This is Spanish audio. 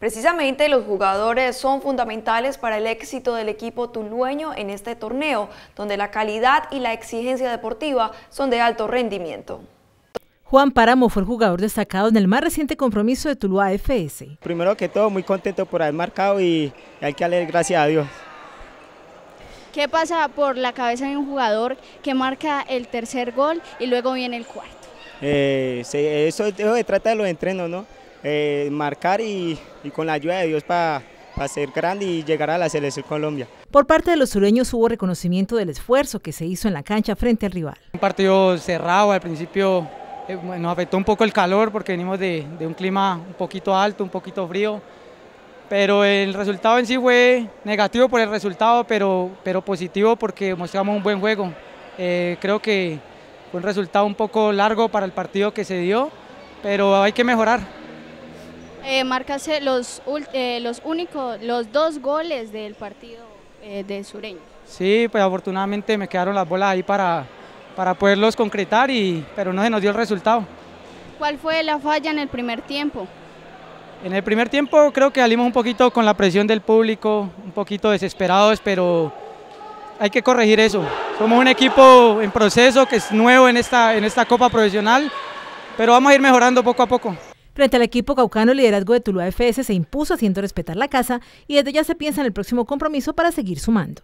Precisamente los jugadores son fundamentales para el éxito del equipo tulueño en este torneo, donde la calidad y la exigencia deportiva son de alto rendimiento. Juan Páramo fue el jugador destacado en el más reciente compromiso de Tuluá FS. Primero que todo, muy contento por haber marcado y hay que darle gracias a Dios. ¿Qué pasa por la cabeza de un jugador que marca el tercer gol y luego viene el cuarto? Eh, eso se trata de los entrenos, ¿no? Eh, marcar y, con la ayuda de Dios para ser grande y llegar a la selección Colombia. Por parte de los sureños hubo reconocimiento del esfuerzo que se hizo en la cancha frente al rival. Un partido cerrado, al principio eh, nos afectó un poco el calor porque venimos de, de un clima un poquito alto, un poquito frío, pero el resultado en sí fue negativo por el resultado, pero, pero positivo porque mostramos un buen juego. Eh, creo que fue un resultado un poco largo para el partido que se dio, pero hay que mejorar. Eh, marcase los, eh, los únicos, los dos goles del partido eh, de Sureño. Sí, pues afortunadamente me quedaron las bolas ahí para, para poderlos concretar, y, pero no se nos dio el resultado. ¿Cuál fue la falla en el primer tiempo? En el primer tiempo creo que salimos un poquito con la presión del público, un poquito desesperados, pero hay que corregir eso. Somos un equipo en proceso que es nuevo en esta, en esta Copa Profesional, pero vamos a ir mejorando poco a poco. Frente al equipo caucano, el liderazgo de Tuluá FS se impuso haciendo respetar la casa y desde ya se piensa en el próximo compromiso para seguir sumando.